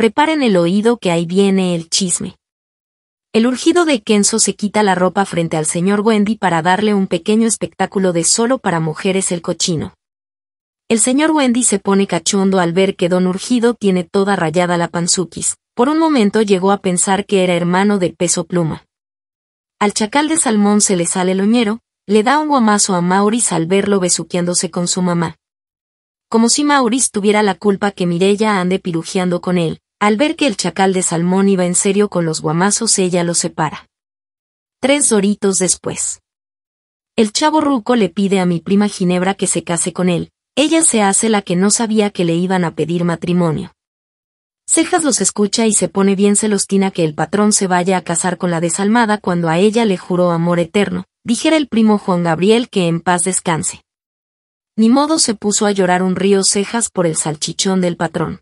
Preparen el oído que ahí viene el chisme. El urgido de Kenzo se quita la ropa frente al señor Wendy para darle un pequeño espectáculo de solo para mujeres el cochino. El señor Wendy se pone cachondo al ver que don Urgido tiene toda rayada la panzuquis. Por un momento llegó a pensar que era hermano de peso pluma. Al chacal de salmón se le sale el oñero, le da un guamazo a Maurice al verlo besuqueándose con su mamá. Como si Maurice tuviera la culpa que Mirella ande pirujeando con él. Al ver que el chacal de salmón iba en serio con los guamazos, ella los separa. Tres doritos después. El chavo ruco le pide a mi prima Ginebra que se case con él. Ella se hace la que no sabía que le iban a pedir matrimonio. Cejas los escucha y se pone bien celostina que el patrón se vaya a casar con la desalmada cuando a ella le juró amor eterno, dijera el primo Juan Gabriel que en paz descanse. Ni modo se puso a llorar un río Cejas por el salchichón del patrón.